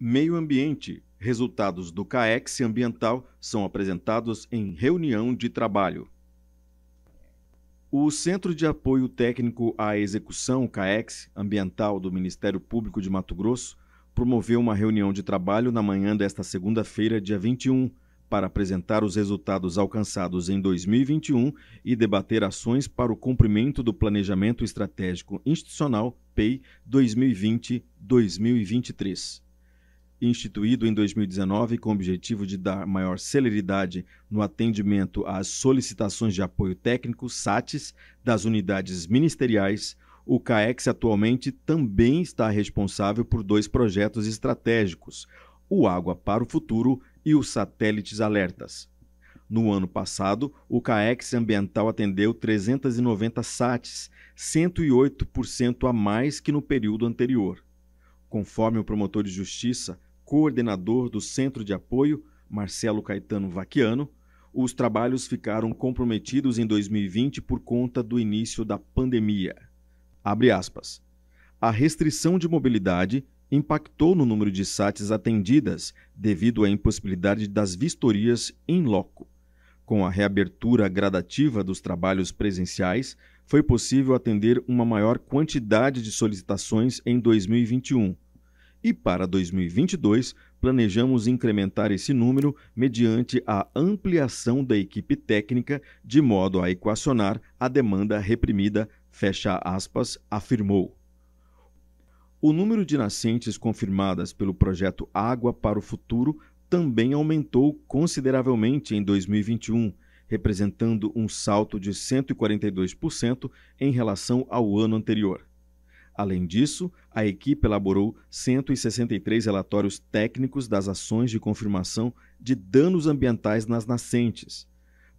Meio Ambiente. Resultados do CAEX ambiental são apresentados em reunião de trabalho. O Centro de Apoio Técnico à Execução CAEX ambiental do Ministério Público de Mato Grosso promoveu uma reunião de trabalho na manhã desta segunda-feira, dia 21, para apresentar os resultados alcançados em 2021 e debater ações para o cumprimento do Planejamento Estratégico Institucional PEI 2020-2023 instituído em 2019 com o objetivo de dar maior celeridade no atendimento às solicitações de apoio técnico SATs das unidades ministeriais, o CAEX atualmente também está responsável por dois projetos estratégicos, o Água para o Futuro e os Satélites Alertas. No ano passado, o CAEX Ambiental atendeu 390 SATs, 108% a mais que no período anterior. Conforme o promotor de justiça, coordenador do Centro de Apoio, Marcelo Caetano Vaquiano, os trabalhos ficaram comprometidos em 2020 por conta do início da pandemia. A restrição de mobilidade impactou no número de SATs atendidas devido à impossibilidade das vistorias em loco. Com a reabertura gradativa dos trabalhos presenciais, foi possível atender uma maior quantidade de solicitações em 2021 e para 2022 planejamos incrementar esse número mediante a ampliação da equipe técnica de modo a equacionar a demanda reprimida, fecha aspas, afirmou. O número de nascentes confirmadas pelo projeto Água para o Futuro também aumentou consideravelmente em 2021, representando um salto de 142% em relação ao ano anterior. Além disso, a equipe elaborou 163 relatórios técnicos das ações de confirmação de danos ambientais nas nascentes.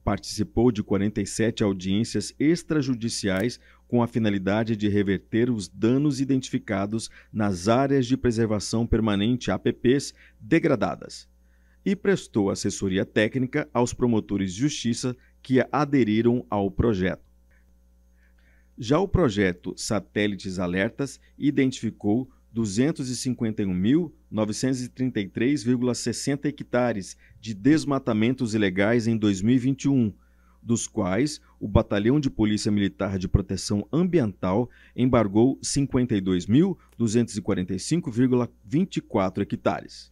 Participou de 47 audiências extrajudiciais com a finalidade de reverter os danos identificados nas áreas de preservação permanente APPs degradadas e prestou assessoria técnica aos promotores de justiça que aderiram ao projeto. Já o projeto Satélites Alertas identificou 251.933,60 hectares de desmatamentos ilegais em 2021, dos quais o Batalhão de Polícia Militar de Proteção Ambiental embargou 52.245,24 hectares.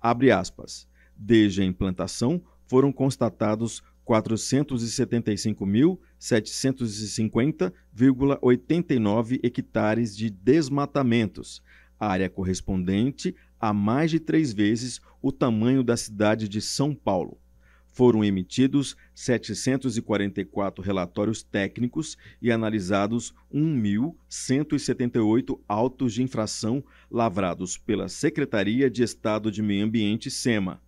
Abre aspas. Desde a implantação, foram constatados 475.750,89 hectares de desmatamentos, área correspondente a mais de três vezes o tamanho da cidade de São Paulo. Foram emitidos 744 relatórios técnicos e analisados 1.178 autos de infração lavrados pela Secretaria de Estado de Meio Ambiente, SEMA.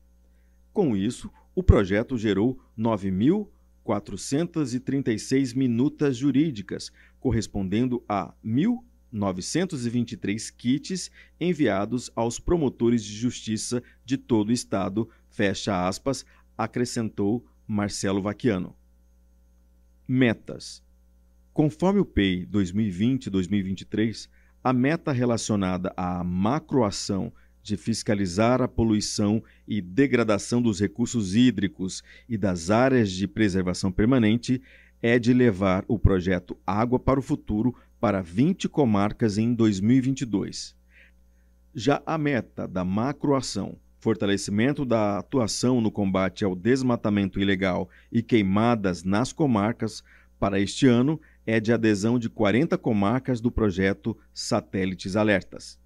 Com isso, o projeto gerou 9.436 minutas jurídicas, correspondendo a 1.923 kits enviados aos promotores de justiça de todo o Estado, fecha aspas, acrescentou Marcelo Vaquiano. Metas. Conforme o PEI 2020-2023, a meta relacionada à macroação de fiscalizar a poluição e degradação dos recursos hídricos e das áreas de preservação permanente é de levar o projeto Água para o Futuro para 20 comarcas em 2022. Já a meta da macroação fortalecimento da atuação no combate ao desmatamento ilegal e queimadas nas comarcas para este ano é de adesão de 40 comarcas do projeto Satélites Alertas.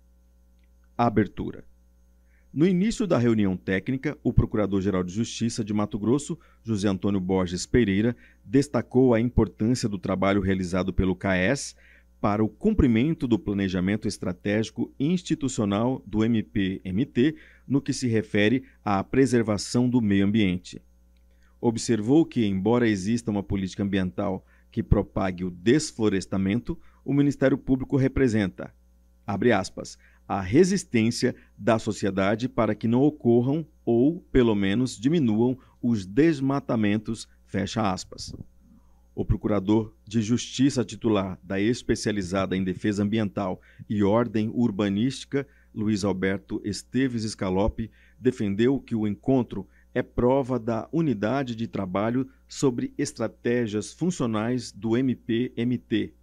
Abertura. No início da reunião técnica, o Procurador-Geral de Justiça de Mato Grosso, José Antônio Borges Pereira, destacou a importância do trabalho realizado pelo CAES para o cumprimento do planejamento estratégico institucional do MPMT no que se refere à preservação do meio ambiente. Observou que, embora exista uma política ambiental que propague o desflorestamento, o Ministério Público representa, abre aspas, a resistência da sociedade para que não ocorram ou, pelo menos, diminuam os desmatamentos. Fecha aspas. O procurador de justiça titular da especializada em defesa ambiental e ordem urbanística, Luiz Alberto Esteves Scalope, defendeu que o encontro é prova da unidade de trabalho sobre estratégias funcionais do MPMT,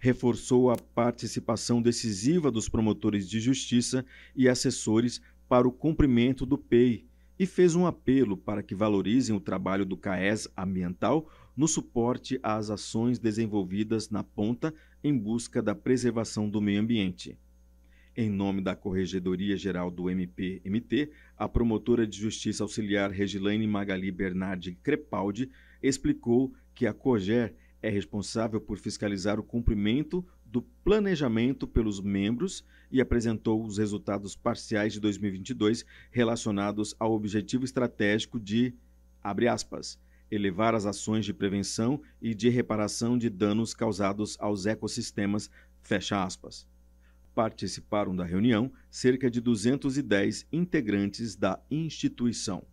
reforçou a participação decisiva dos promotores de justiça e assessores para o cumprimento do PEI e fez um apelo para que valorizem o trabalho do CAES ambiental no suporte às ações desenvolvidas na ponta em busca da preservação do meio ambiente. Em nome da Corregedoria Geral do MPMT, a promotora de justiça auxiliar Regilaine Magali Bernardi Crepaldi explicou que a COGER é responsável por fiscalizar o cumprimento do planejamento pelos membros e apresentou os resultados parciais de 2022 relacionados ao objetivo estratégico de, abre aspas, elevar as ações de prevenção e de reparação de danos causados aos ecossistemas, fecha aspas. Participaram da reunião cerca de 210 integrantes da instituição.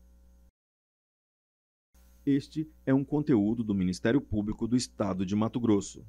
Este é um conteúdo do Ministério Público do Estado de Mato Grosso.